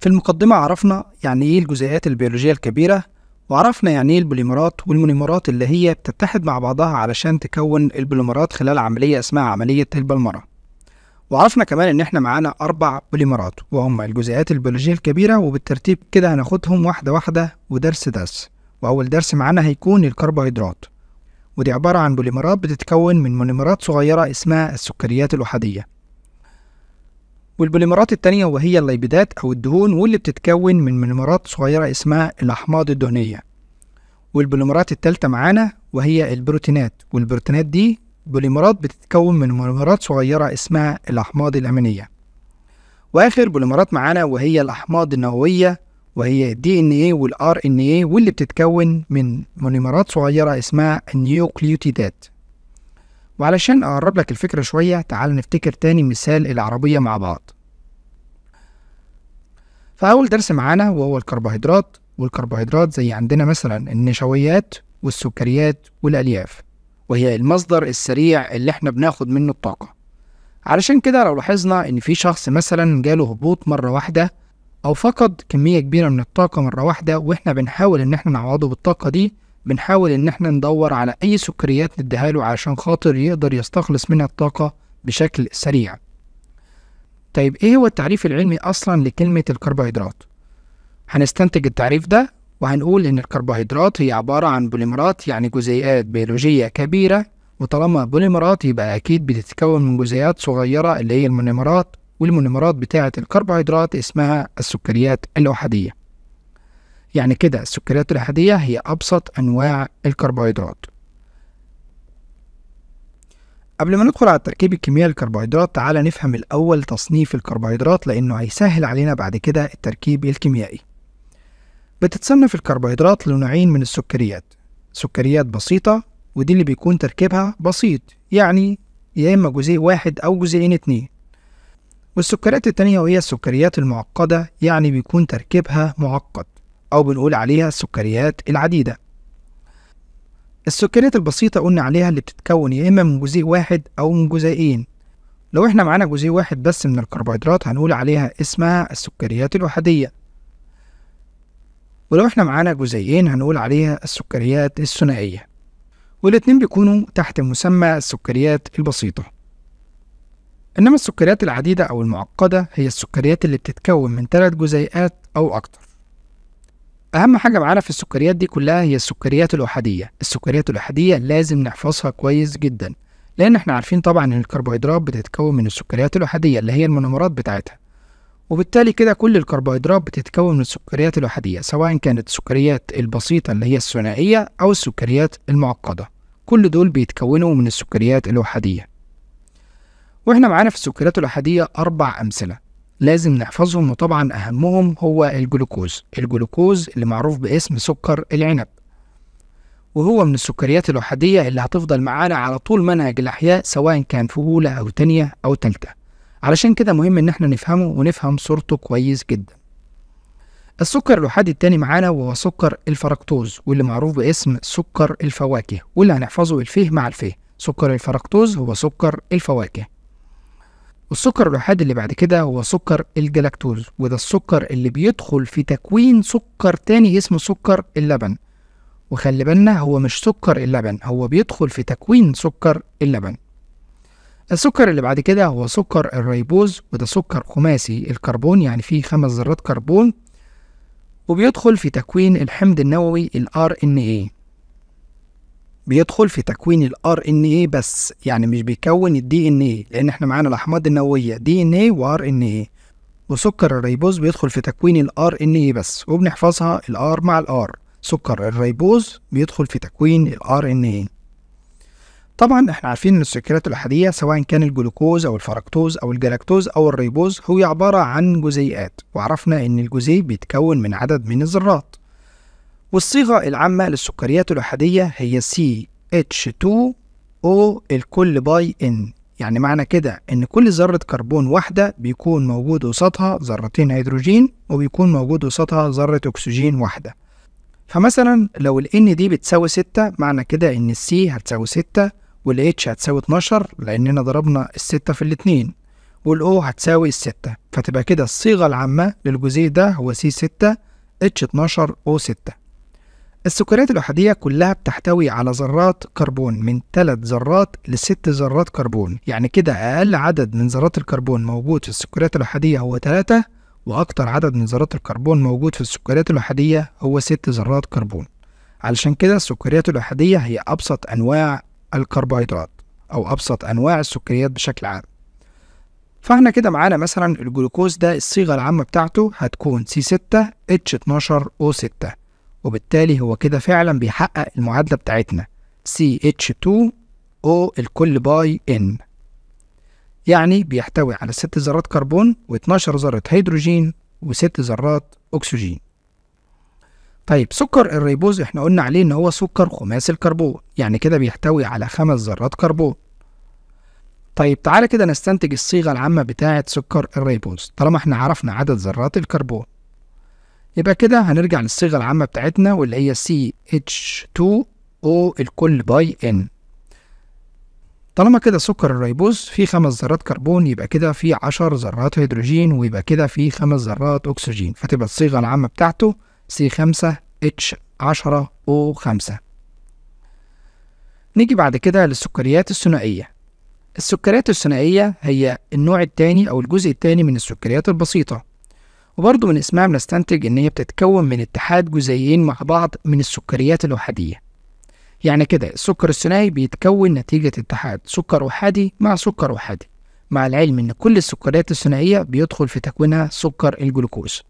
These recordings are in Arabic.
في المقدمة عرفنا يعني إيه الجزيئات البيولوجية الكبيرة وعرفنا يعني إيه البوليمرات والمونيمرات اللي هي بتتحد مع بعضها علشان تكون البوليمرات خلال عملية اسمها عملية البلمرة وعرفنا كمان إن إحنا معانا أربع بوليمرات وهم الجزيئات البيولوجية الكبيرة وبالترتيب كده هناخدهم واحدة واحدة ودرس درس وأول درس معانا هيكون الكربوهيدرات ودي عبارة عن بوليمرات بتتكون من مونيمرات صغيرة اسمها السكريات الأحادية والبوليمرات التانية وهي الليبيدات أو الدهون واللي بتتكون من مونيمرات صغيرة اسمها الأحماض الدهنية والبوليمرات التالتة معانا وهي البروتينات والبروتينات دي بوليمرات بتتكون من مونيمرات صغيرة اسمها الأحماض الأمينية وآخر بوليمرات معانا وهي الأحماض النووية وهي الـ ان ايه والار ان ايه واللي بتتكون من مونيمرات صغيرة اسمها النيوكليوتيدات وعلشان أقرب لك الفكرة شوية تعال نفتكر تاني مثال العربية مع بعض فأول درس معانا وهو الكربوهيدرات والكربوهيدرات زي عندنا مثلا النشويات والسكريات والألياف وهي المصدر السريع اللي احنا بناخد منه الطاقة علشان كده لو لاحظنا إن في شخص مثلا جاله هبوط مرة واحدة أو فقد كمية كبيرة من الطاقة مرة واحدة وإحنا بنحاول إن احنا نعوضه بالطاقة دي بنحاول إن إحنا ندور على أي سكريات نديها له عشان خاطر يقدر يستخلص منها الطاقة بشكل سريع. طيب إيه هو التعريف العلمي أصلا لكلمة الكربوهيدرات؟ هنستنتج التعريف ده وهنقول إن الكربوهيدرات هي عبارة عن بوليمرات يعني جزيئات بيولوجية كبيرة وطالما بوليمرات يبقى أكيد بتتكون من جزيئات صغيرة اللي هي المونيمرات والمونيمرات بتاعة الكربوهيدرات اسمها السكريات الأحادية. يعني كده السكريات الأحادية هي أبسط أنواع الكربوهيدرات قبل ما ندخل على التركيب الكيميائي للكربوهيدرات تعالى نفهم الأول تصنيف الكربوهيدرات لأنه هيسهل علينا بعد كده التركيب الكيميائي بتتصنف الكربوهيدرات لنوعين من السكريات سكريات بسيطة ودي اللي بيكون تركيبها بسيط يعني يا إما جزيء واحد أو جزيئين اتنين والسكريات التانية وهي السكريات المعقدة يعني بيكون تركيبها معقد أو بنقول عليها السكريات العديدة السكريات البسيطة قلنا عليها اللي بتتكون يا إما من جزيء واحد أو من جزيئين لو إحنا معانا جزيء واحد بس من الكربوهيدرات هنقول عليها اسمها السكريات الوحدية ولو إحنا معانا جزيئين هنقول عليها السكريات الثنائية والاتنين بيكونوا تحت مسمى السكريات البسيطة إنما السكريات العديدة أو المعقدة هي السكريات اللي بتتكون من تلات جزيئات أو أكتر اهم حاجه معانا في السكريات دي كلها هي السكريات الاحاديه السكريات الاحاديه لازم نحفظها كويس جدا لان احنا عارفين طبعا ان الكربوهيدرات بتتكون من السكريات الاحاديه اللي هي المونومرات بتاعتها وبالتالي كده كل الكربوهيدرات بتتكون من السكريات الاحاديه سواء كانت السكريات البسيطه اللي هي الثنائيه او السكريات المعقده كل دول بيتكونوا من السكريات الاحاديه واحنا معانا في السكريات الاحاديه اربع امثله لازم نحفظهم وطبعا أهمهم هو الجلوكوز الجلوكوز اللي معروف باسم سكر العنب وهو من السكريات الأحادية اللي هتفضل معانا على طول منهج الأحياء سواء كان في أولى أو تانية أو تالتة علشان كده مهم إن احنا نفهمه ونفهم صورته كويس جدا السكر الأحادي التاني معانا وهو سكر الفركتوز واللي معروف باسم سكر الفواكه واللي هنحفظه الفيه مع الفيه سكر الفركتوز هو سكر الفواكه والسكر الوحيد اللي بعد كده هو سكر الجلاكتوز وده السكر اللي بيدخل في تكوين سكر تاني اسمه سكر اللبن وخلي بالنا هو مش سكر اللبن هو بيدخل في تكوين سكر اللبن السكر اللي بعد كده هو سكر الريبوز وده سكر خماسي الكربون يعني فيه خمس ذرات كربون وبيدخل في تكوين الحمض النووي ال RNA بيدخل في تكوين الار ان ايه بس يعني مش بيكون الدي ان ايه لان احنا معانا الاحماض النوويه دي ان ايه وار ان ايه وسكر الريبوز بيدخل في تكوين الار ان ايه بس وبنحفظها الار مع الار سكر الريبوز بيدخل في تكوين الار ان ايه طبعا احنا عارفين ان السكريات الاحاديه سواء كان الجلوكوز او الفركتوز او الجلاكتوز او الريبوز هو عباره عن جزيئات وعرفنا ان الجزيء بيتكون من عدد من الذرات والصيغة العامة للسكريات الأحادية هي CH2O الكل باي N يعني معنى كده إن كل ذرة كربون واحدة بيكون موجود وسطها ذرتين هيدروجين وبيكون موجود وسطها ذرة أكسجين واحدة فمثلا لو ال N دي بتساوي ستة معنى كده إن ال C هتساوي ستة وال H هتساوي 12 لأننا ضربنا الستة في الاتنين O هتساوي الستة فتبقى كده الصيغة العامة للجزيء ده هو C6 H12O6 السكريات الأحادية كلها بتحتوي على ذرات كربون من 3 ذرات لست ذرات كربون يعني كده أقل عدد من ذرات الكربون موجود في السكريات الأحادية هو 3 وأكتر عدد من ذرات الكربون موجود في السكريات الأحادية هو 6 ذرات كربون علشان كده السكريات الأحادية هي أبسط أنواع الكربوهيدرات أو أبسط أنواع السكريات بشكل عام فاحنا كده معانا مثلا الجلوكوز ده الصيغة العامة بتاعته هتكون C6H12O6 وبالتالي هو كده فعلا بيحقق المعادلة بتاعتنا CH2O الكل باي N يعني بيحتوي على ست ذرات كربون و12 ذرة هيدروجين وست ذرات أكسجين طيب سكر الريبوز احنا قلنا عليه ان هو سكر خماسي الكربون يعني كده بيحتوي على خمس ذرات كربون طيب تعالى كده نستنتج الصيغة العامة بتاعة سكر الريبوز طالما احنا عرفنا عدد ذرات الكربون يبقى كده هنرجع للصيغه العامه بتاعتنا واللي هي CH2O الكل باي N طالما كده سكر الريبوز فيه خمس ذرات كربون يبقى كده فيه عشر ذرات هيدروجين ويبقى كده فيه خمس ذرات أكسجين فتبقى الصيغة العامة بتاعته C5H10O5 نيجي بعد كده للسكريات الثنائية السكريات الثنائية هي النوع الثاني أو الجزء الثاني من السكريات البسيطة وبرضه من اسمها بنستنتج إن هي بتتكون من اتحاد جزيئين مع بعض من السكريات الأحادية يعني كده السكر الثنائي بيتكون نتيجة اتحاد سكر أحادي مع سكر أحادي مع العلم إن كل السكريات الثنائية بيدخل في تكوينها سكر الجلوكوز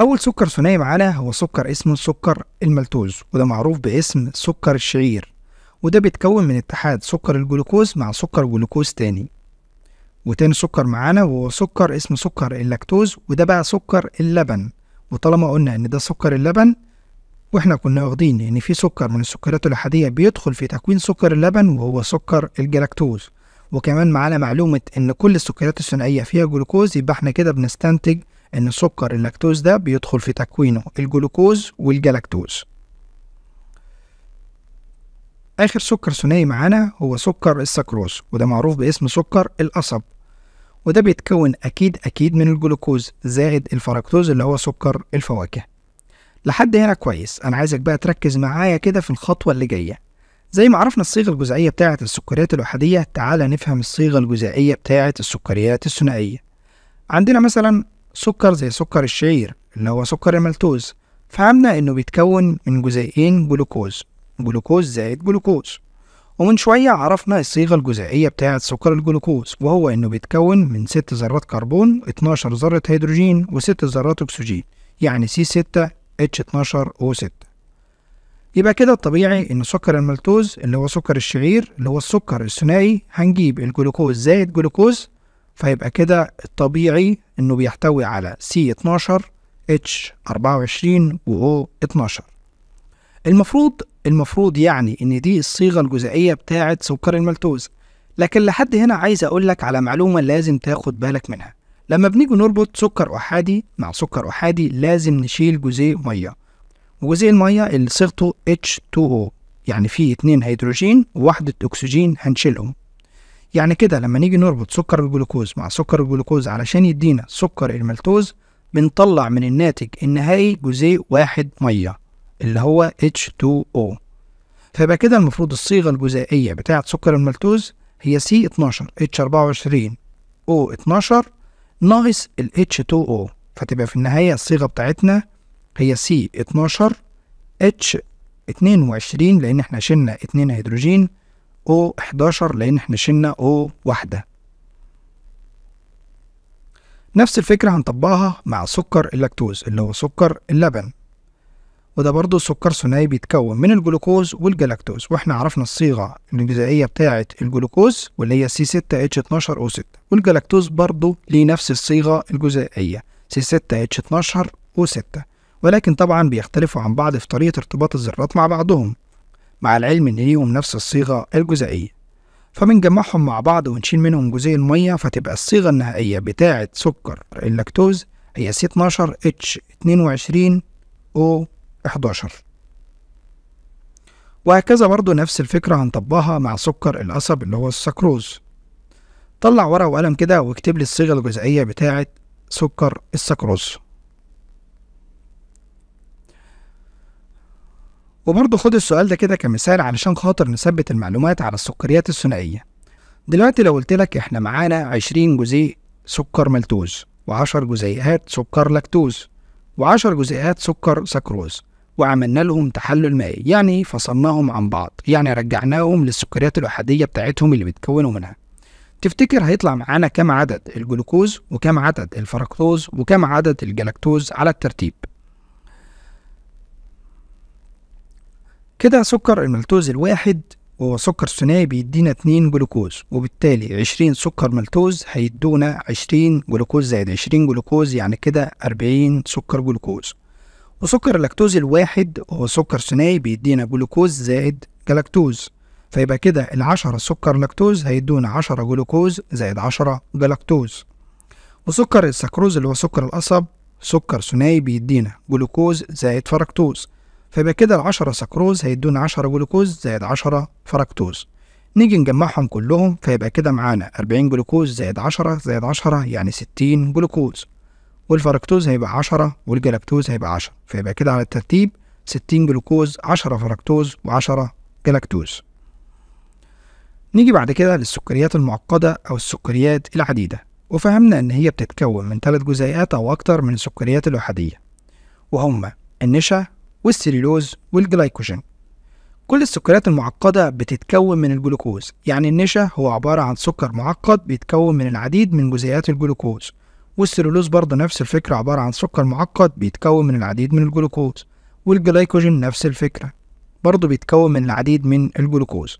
أول سكر ثنائي معانا هو سكر اسمه سكر الملتوز وده معروف باسم سكر الشعير وده بيتكون من اتحاد سكر الجلوكوز مع سكر جلوكوز تاني وتاني سكر معانا وهو سكر اسمه سكر اللاكتوز وده بقى سكر اللبن وطالما قلنا ان ده سكر اللبن واحنا كنا واخدين ان في سكر من السكريات الاحاديه بيدخل في تكوين سكر اللبن وهو سكر الجلاكتوز وكمان معانا معلومه ان كل السكريات الثنائيه فيها جلوكوز يبقى احنا كده بنستنتج ان سكر اللاكتوز ده بيدخل في تكوينه الجلوكوز والجلاكتوز اخر سكر ثنائي معانا هو سكر السكروز وده معروف باسم سكر القصب وده بيتكون أكيد أكيد من الجلوكوز زائد الفركتوز اللي هو سكر الفواكه لحد هنا كويس أنا عايزك بقى تركز معايا كده في الخطوة اللي جاية زي ما عرفنا الصيغة الجزيئية بتاعة السكريات الأحادية تعال نفهم الصيغة الجزيئية بتاعة السكريات الثنائية عندنا مثلا سكر زي سكر الشعير اللي هو سكر الملتوز فهمنا إنه بيتكون من جزيئين جلوكوز جلوكوز زائد جلوكوز ومن شوية عرفنا الصيغة الجزائية بتاعة سكر الجلوكوز وهو إنه بيتكون من ست ذرات كربون 12 ذرة هيدروجين وست ذرات أكسجين يعني سي 6 اتش 12 او 6 يبقى كده الطبيعي إن سكر الملتوز اللي هو سكر الشعير اللي هو السكر الثنائي هنجيب الجلوكوز زائد جلوكوز فيبقى كده الطبيعي إنه بيحتوي على سي 12 اتش 24 و او 12 المفروض المفروض يعني ان دي الصيغه الجزئيه بتاعه سكر الملتوز لكن لحد هنا عايز اقول لك على معلومه لازم تاخد بالك منها لما بنيجي نربط سكر احادي مع سكر احادي لازم نشيل جزيء ميه وجزيء الميه اللي صيغته H2O يعني فيه اتنين هيدروجين وواحدة أكسجين هنشيلهم يعني كده لما نيجي نربط سكر الجلوكوز مع سكر الجلوكوز علشان يدينا سكر الملتوز بنطلع من الناتج النهائي جزيء واحد مية اللي هو H2O فيبقى كده المفروض الصيغة الجزائية بتاعة سكر الملتوز هي C12 H24 O12 ناقص ال H2O فتبقى في النهاية الصيغة بتاعتنا هي C12 H22 لأن احنا شلنا اتنين هيدروجين O11 لأن احنا شلنا O واحدة نفس الفكرة هنطبقها مع سكر اللاكتوز اللي هو سكر اللبن وده برضه سكر ثنائي بيتكون من الجلوكوز والجلاكتوز واحنا عرفنا الصيغه الجزيئيه بتاعه الجلوكوز واللي هي سي 6 اتش 12 او 6 والجلاكتوز برضه ليه نفس الصيغه الجزيئيه سي 6 اتش 12 او 6 ولكن طبعا بيختلفوا عن بعض في طريقه ارتباط الذرات مع بعضهم مع العلم ان ليهم نفس الصيغه الجزيئيه فبنجمعهم مع بعض ونشيل منهم جزيء المية فتبقى الصيغة النهائية بتاعة سكر اللاكتوز هي سي 12 اتش 22 او 11 وهكذا برضو نفس الفكرة هنطبقها مع سكر القصب اللي هو السكروز طلع ورقة وقلم كده واكتب لي الصيغة الجزئية بتاعة سكر السكروز وبرضه خد السؤال ده كده كمثال علشان خاطر نثبت المعلومات على السكريات الثنائية دلوقتي لو قلت لك احنا معانا 20 جزيء سكر ملتوز و10 جزيئات سكر لاكتوز و10 جزيئات سكر سكروز وعملنا لهم تحلل مائي يعني فصلناهم عن بعض يعني رجعناهم للسكريات الأحادية بتاعتهم اللي بيتكونوا منها تفتكر هيطلع معانا كم عدد الجلوكوز وكم عدد الفركتوز وكم عدد الجلاكتوز على الترتيب كده سكر الملتوز الواحد وهو سكر ثنائي بيدينا 2 جلوكوز وبالتالي 20 سكر ملتوز هيدونا 20 جلوكوز زائد 20 جلوكوز يعني كده 40 سكر جلوكوز وسكر اللاكتوز الواحد هو سكر ثنائي بيدينا جلوكوز زائد جلاكتوز فيبقى كده ال10 سكر لاكتوز هيدونا 10 جلوكوز زائد 10 جلاكتوز وسكر السكروز اللي هو سكر القصب سكر ثنائي بيدينا جلوكوز زائد فركتوز فيبقى كده ال 10 سكروز هيدونا 10 جلوكوز زائد 10 فركتوز نيجي نجمعهم كلهم فيبقى كده معانا 40 جلوكوز زائد 10 زائد 10 يعني 60 جلوكوز والفركتوز هيبقى 10 والجلاكتوز هيبقى 10 فيبقى كده على الترتيب 60 جلوكوز 10 فركتوز و10 جلاكتوز نيجي بعد كده للسكريات المعقدة أو السكريات العديدة وفهمنا إن هي بتتكون من ثلاث جزيئات أو أكتر من السكريات الأحادية وهما النشا والسليلوز والجلايكوجين كل السكريات المعقدة بتتكون من الجلوكوز يعني النشا هو عبارة عن سكر معقد بيتكون من العديد من جزيئات الجلوكوز والسليلوز برضه نفس الفكرة عبارة عن سكر معقد بيتكون من العديد من الجلوكوز والجلايكوجين نفس الفكرة برضه بيتكون من العديد من الجلوكوز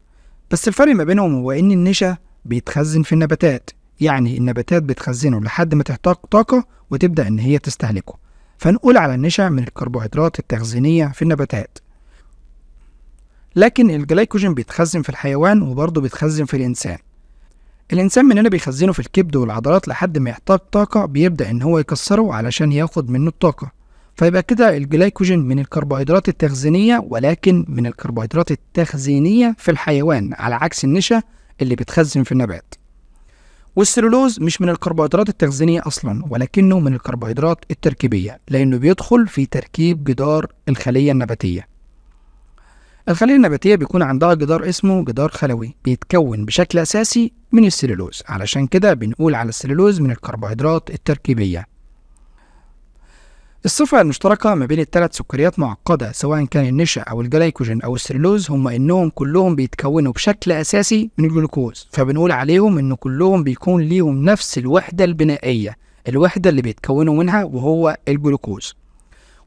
بس الفرق ما بينهم هو إن النشا بيتخزن في النباتات يعني النباتات بتخزنه لحد ما تحتاج طاقة وتبدأ إن هي تستهلكه فنقول على النشا من الكربوهيدرات التخزينية في النباتات لكن الجلايكوجين بيتخزن في الحيوان وبرضه بيتخزن في الإنسان الإنسان من هنا بيخزنه في الكبد والعضلات لحد ما يحتاج طاقة بيبدأ إن هو يكسره علشان ياخد منه الطاقة فيبقى كده الجلايكوجين من الكربوهيدرات التخزينية ولكن من الكربوهيدرات التخزينية في الحيوان على عكس النشا اللي بتخزن في النبات والسلولوز مش من الكربوهيدرات التخزينية أصلا ولكنه من الكربوهيدرات التركيبية لأنه بيدخل في تركيب جدار الخلية النباتية الخلية النباتية بيكون عندها جدار اسمه جدار خلوي بيتكون بشكل أساسي من السلولوز علشان كده بنقول على السلولوز من الكربوهيدرات التركيبية الصفة المشتركة ما بين الثلاث سكريات معقدة سواء كان النشا أو الجلايكوجين أو السرلوز هم إنهم كلهم بيتكونوا بشكل أساسي من الجلوكوز فبنقول عليهم إن كلهم بيكون ليهم نفس الوحدة البنائية الوحدة اللي بيتكونوا منها وهو الجلوكوز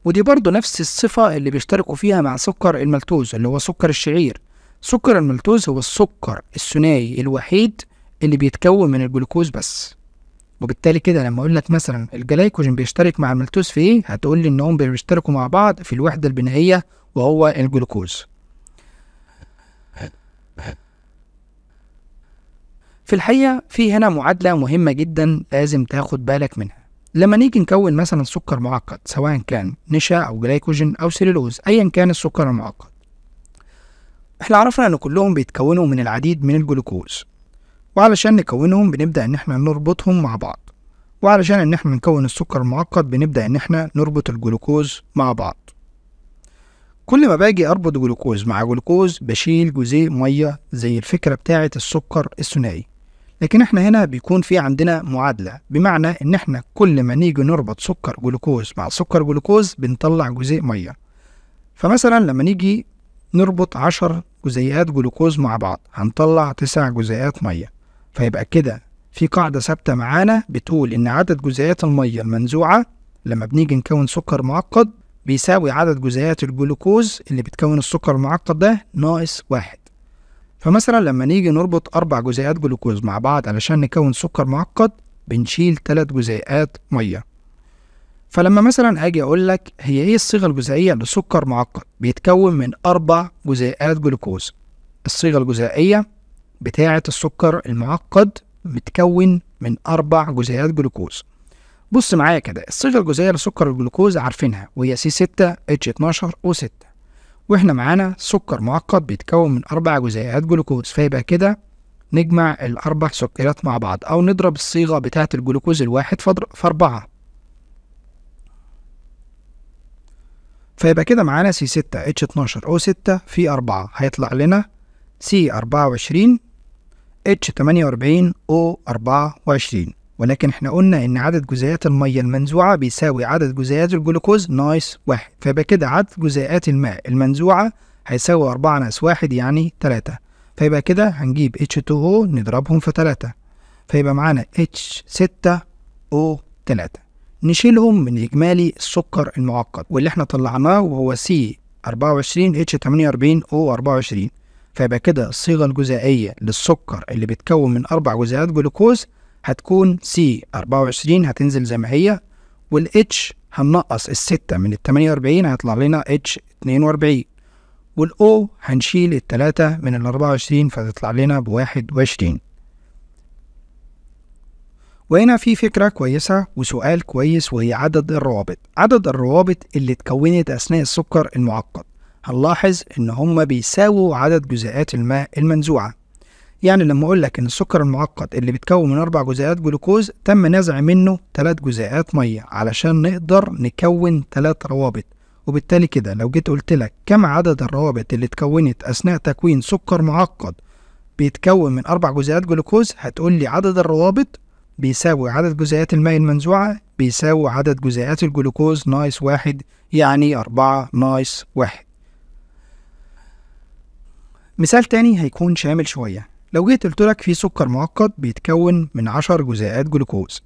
ودي برضه نفس الصفة اللي بيشتركوا فيها مع سكر الملتوز اللي هو سكر الشعير سكر الملتوز هو السكر الثنائي الوحيد اللي بيتكون من الجلوكوز بس وبالتالي كده لما اقول لك مثلا الجلايكوجين بيشترك مع الملتوز في ايه هتقول لي انهم بيشتركوا مع بعض في الوحده البنائيه وهو الجلوكوز في الحقيقه في هنا معادله مهمه جدا لازم تاخد بالك منها لما نيجي نكون مثلا سكر معقد سواء كان نشا او جلايكوجين او سيلولوز ايا كان السكر المعقد احنا عرفنا ان كلهم بيتكونوا من العديد من الجلوكوز وعلشان نكونهم بنبدأ إن إحنا نربطهم مع بعض وعلشان إن إحنا نكون السكر المعقد بنبدأ إن إحنا نربط الجلوكوز مع بعض كل ما باجي أربط جلوكوز مع جلوكوز بشيل جزيء مية زي الفكرة بتاعة السكر الثنائي لكن احنا هنا بيكون في عندنا معادلة بمعنى ان احنا كل ما نيجي نربط سكر جلوكوز مع سكر جلوكوز بنطلع جزيء مية فمثلا لما نيجي نربط عشر جزيئات جلوكوز مع بعض هنطلع تسع جزيئات مية فيبقى كده في قاعدة ثابتة معانا بتقول إن عدد جزيئات المية المنزوعة لما بنيجي نكون سكر معقد بيساوي عدد جزيئات الجلوكوز اللي بتكون السكر المعقد ده ناقص واحد فمثلا لما نيجي نربط أربع جزيئات جلوكوز مع بعض علشان نكون سكر معقد بنشيل تلات جزيئات مية فلما مثلا أجي أقول لك هي إيه الصيغة الجزيئية لسكر معقد بيتكون من أربع جزيئات جلوكوز الصيغة الجزيئية بتاعة السكر المعقد متكون من أربع جزيئات جلوكوز بص معايا كده الصيغة الجزيئة لسكر الجلوكوز عارفينها وهي سي 6 اتش 12 او 6 واحنا معانا سكر معقد بيتكون من أربع جزيئات جلوكوز فيبقى كده نجمع الأربع سكريات مع بعض أو نضرب الصيغة بتاعة الجلوكوز الواحد في أربعة فيبقى كده معانا سي 6 اتش 12 او 6 في أربعة هيطلع لنا سي 24 H48O24 ولكن احنا قلنا ان عدد جزيئات المية المنزوعة بيساوي عدد جزيئات الجلوكوز ناقص واحد فيبقى كده عدد جزيئات الماء المنزوعة هيساوي أربعة ناقص واحد يعني تلاتة فيبقى كده هنجيب H2O نضربهم في تلاتة فيبقى معانا H6O3 نشيلهم من إجمالي السكر المعقد واللي احنا طلعناه وهو C 24 H48 O 24 فيبقى كده الصيغة الجزيئية للسكر اللي بيتكون من أربع جزيئات جلوكوز هتكون سي 24 هتنزل زي ما هي والاتش هننقص الستة من ال 48 هيطلع لنا اتش 42 والأو هنشيل التلاتة من ال 24 فتطلع لنا بواحد وعشرين وهنا في فكرة كويسة وسؤال كويس وهي عدد الروابط عدد الروابط اللي اتكونت أثناء السكر المعقد هنلاحظ إن هما بيساووا عدد جزيئات الماء المنزوعة يعني لما أقول لك إن السكر المعقد اللي بيتكون من أربع جزيئات جلوكوز تم نزع منه تلات جزيئات مية علشان نقدر نكون تلات روابط وبالتالي كده لو جيت قلت لك كم عدد الروابط اللي اتكونت أثناء تكوين سكر معقد بيتكون من أربع جزيئات جلوكوز هتقول لي عدد الروابط بيساوي عدد جزيئات الماء المنزوعة بيساوي عدد جزيئات الجلوكوز ناقص واحد يعني أربعة ناقص واحد مثال تاني هيكون شامل شوية لو جيت قلتلك في سكر معقد بيتكون من عشر جزيئات جلوكوز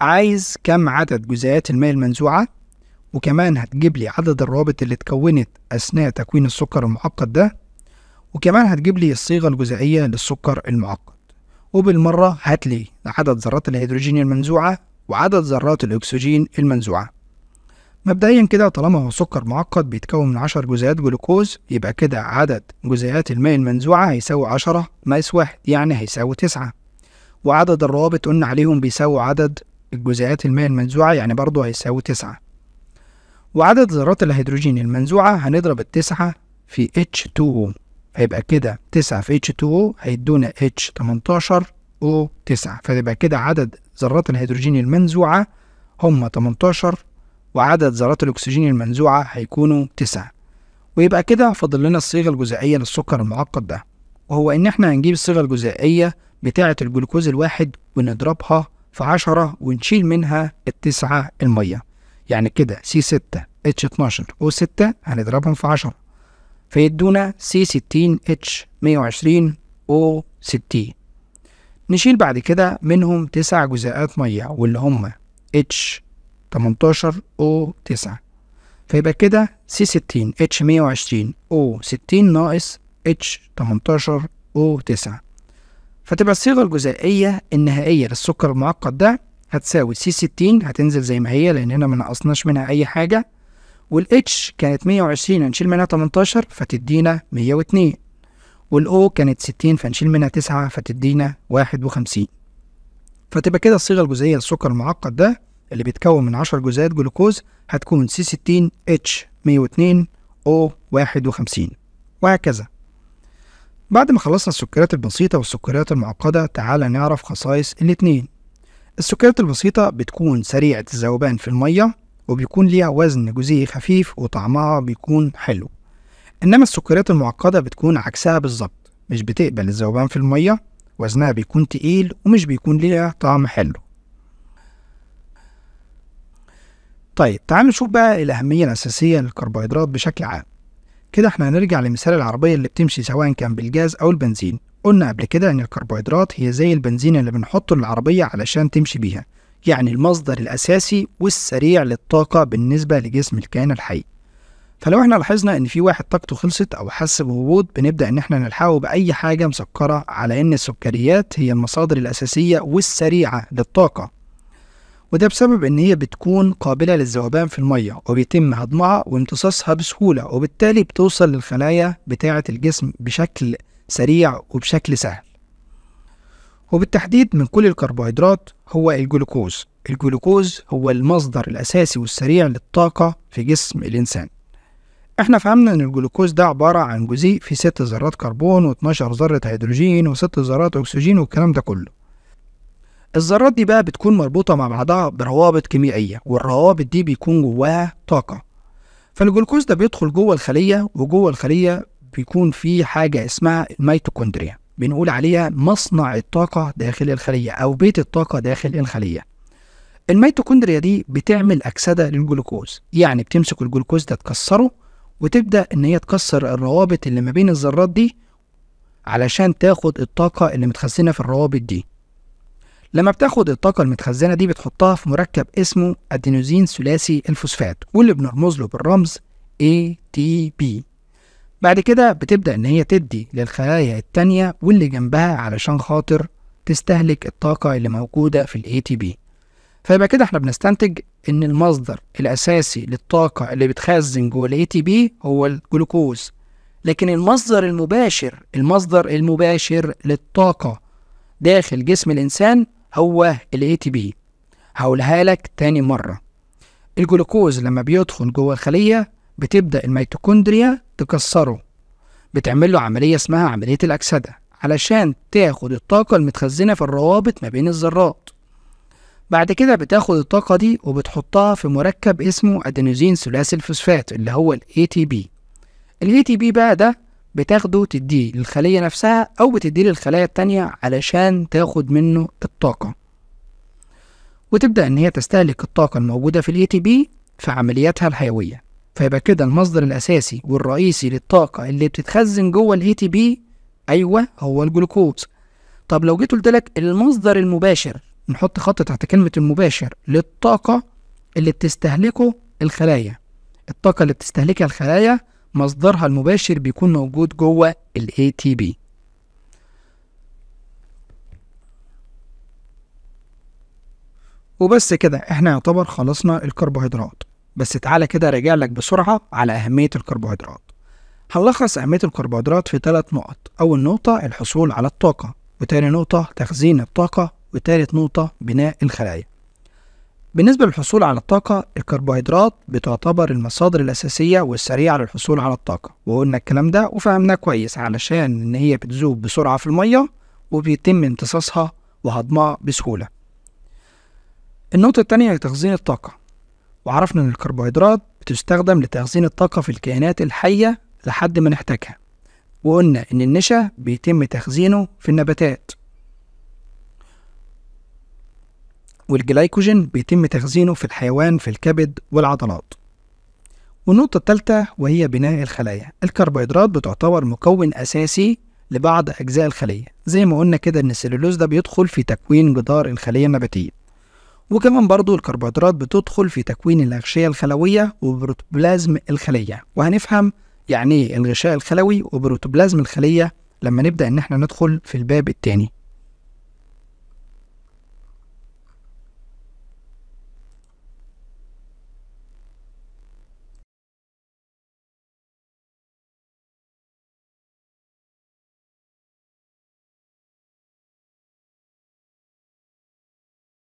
عايز كم عدد جزيئات الماء المنزوعة وكمان هتجيب لي عدد الروابط اللي اتكونت أثناء تكوين السكر المعقد ده وكمان هتجيب لي الصيغة الجزيئية للسكر المعقد وبالمرة هات لي عدد ذرات الهيدروجين المنزوعة وعدد ذرات الأكسجين المنزوعة مبدئيا كده طالما هو سكر معقد بيتكون من 10 جزيئات جلوكوز يبقى كده عدد جزيئات الماء المنزوعة هيساوي 10 ناقص واحد يعني هيساوي تسعة وعدد الروابط قلنا عليهم بيساوي عدد الجزيئات الماء المنزوعة يعني برضه هيساوي تسعة وعدد ذرات الهيدروجين المنزوعة هنضرب التسعة في H2O هيبقى كده تسعة في H2O هيدونا H18O9 فتبقى كده عدد ذرات الهيدروجين المنزوعة هم 18 وعدد ذرات الأكسجين المنزوعة هيكونوا تسعة ويبقى كده فاضل لنا الصيغة الجزيئية للسكر المعقد ده وهو إن إحنا هنجيب الصيغة الجزيئية بتاعة الجلوكوز الواحد ونضربها في عشرة ونشيل منها التسعة المية يعني كده سي 6 اتش 12 او 6 هنضربهم في 10 فيدونا سي 60 اتش 120 او 60 نشيل بعد كده منهم تسع جزيئات ميه واللي هم اتش 18 او 9 فيبقى كده سي 60 اتش 120 او 60 ناقص اتش 18 او 9 فتبقى الصيغة الجزائية النهائية للسكر المعقد ده هتساوي سي 60 هتنزل زي ما هي هنا ما نقصناش منها أي حاجة والاتش كانت 120 هنشيل منها 18 فتدينا 102 والاو كانت 60 فنشيل منها 9 فتدينا 51 فتبقى كده الصيغة الجزئية للسكر المعقد ده اللي بيتكون من 10 جزيئات جلوكوز هتكون C60 H102 O51 وهكذا بعد ما خلصنا السكريات البسيطة والسكريات المعقدة تعال نعرف خصائص الاتنين السكريات البسيطة بتكون سريعة الذوبان في المية وبيكون ليها وزن جزيئي خفيف وطعمها بيكون حلو إنما السكريات المعقدة بتكون عكسها بالظبط مش بتقبل الذوبان في المية وزنها بيكون تقيل ومش بيكون ليها طعم حلو طيب تعالوا نشوف بقى الأهمية الأساسية للكربوهيدرات بشكل عام كده احنا هنرجع لمثال العربية اللي بتمشي سواء كان بالجاز أو البنزين قلنا قبل كده إن الكربوهيدرات هي زي البنزين اللي بنحطه للعربية علشان تمشي بيها يعني المصدر الأساسي والسريع للطاقة بالنسبة لجسم الكائن الحي فلو احنا لاحظنا ان في واحد طاقته خلصت او حس بهبوط بنبدا ان احنا نلحقه باي حاجه مسكره على ان السكريات هي المصادر الاساسيه والسريعه للطاقه وده بسبب إن هي بتكون قابلة للذوبان في المية وبيتم هضمها وامتصاصها بسهولة وبالتالي بتوصل للخلايا بتاعة الجسم بشكل سريع وبشكل سهل وبالتحديد من كل الكربوهيدرات هو الجلوكوز الجلوكوز هو المصدر الأساسي والسريع للطاقة في جسم الإنسان احنا فهمنا ان الجلوكوز ده عبارة عن جزيء فيه ست ذرات كربون و12 ذرة هيدروجين وست ذرات اكسجين والكلام ده كله الذرات دي بقى بتكون مربوطة مع بعضها بروابط كيميائية والروابط دي بيكون جواها طاقة فالجلوكوز ده بيدخل جوه الخلية وجوه الخلية بيكون في حاجة اسمها الميتوكوندريا بنقول عليها مصنع الطاقة داخل الخلية أو بيت الطاقة داخل الخلية الميتوكوندريا دي بتعمل أكسدة للجلوكوز يعني بتمسك الجلوكوز ده تكسره وتبدأ إن هي تكسر الروابط اللي ما بين الذرات دي علشان تاخد الطاقة اللي متخزنة في الروابط دي لما بتاخد الطاقة المتخزنة دي بتحطها في مركب اسمه أدينوزين ثلاثي الفوسفات واللي بنرمز له بالرمز ATP بعد كده بتبدأ إن هي تدي للخلايا التانية واللي جنبها علشان خاطر تستهلك الطاقة اللي موجودة في تي ATP فيبقى كده احنا بنستنتج إن المصدر الأساسي للطاقة اللي بتخزن جوه تي ATP هو الجلوكوز لكن المصدر المباشر المصدر المباشر للطاقة داخل جسم الإنسان هو ال ATP هقولها لك تاني مرة الجلوكوز لما بيدخل جوه الخلية بتبدأ الميتوكوندريا تكسره بتعمل له عملية اسمها عملية الأكسدة علشان تاخد الطاقة المتخزنة في الروابط ما بين الذرات بعد كده بتاخد الطاقة دي وبتحطها في مركب اسمه أدينوزين ثلاثي الفوسفات اللي هو ال ATP ال ATP بقى ده بتاخده تديه للخلية نفسها أو بتديه للخلايا التانية علشان تاخد منه الطاقة وتبدأ إن هي تستهلك الطاقة الموجودة في الـ ATP في عملياتها الحيوية فيبقى كده المصدر الأساسي والرئيسي للطاقة اللي بتتخزن جوه الـ ATP أيوه هو الجلوكوز طب لو جيت قلت لك المصدر المباشر نحط خط تحت كلمة المباشر للطاقة اللي بتستهلكه الخلايا الطاقة اللي بتستهلكها الخلايا مصدرها المباشر بيكون موجود جوه ال ATP وبس كده احنا يعتبر خلصنا الكربوهيدرات بس تعالى كده راجع لك بسرعة على أهمية الكربوهيدرات هنلخص أهمية الكربوهيدرات في ثلاث نقط أول نقطة الحصول على الطاقة وتاني نقطة تخزين الطاقة وتالت نقطة بناء الخلايا بالنسبة للحصول على الطاقة الكربوهيدرات بتعتبر المصادر الأساسية والسريعة للحصول على الطاقة وقلنا الكلام ده وفهمناه كويس علشان إن هي بتذوب بسرعة في المية وبيتم امتصاصها وهضمها بسهولة النقطة التانية هي تخزين الطاقة وعرفنا إن الكربوهيدرات بتستخدم لتخزين الطاقة في الكائنات الحية لحد ما نحتاجها وقلنا إن النشا بيتم تخزينه في النباتات والجلايكوجين بيتم تخزينه في الحيوان في الكبد والعضلات والنقطة الثالثة وهي بناء الخلايا الكربوهيدرات بتعتبر مكون أساسي لبعض أجزاء الخلية زي ما قلنا كده إن السلولوز ده بيدخل في تكوين جدار الخلية النباتية وكمان برضو الكربوهيدرات بتدخل في تكوين الأغشية الخلوية وبروتوبلازم الخلية وهنفهم يعني إيه الغشاء الخلوي وبروتوبلازم الخلية لما نبدأ إن احنا ندخل في الباب التاني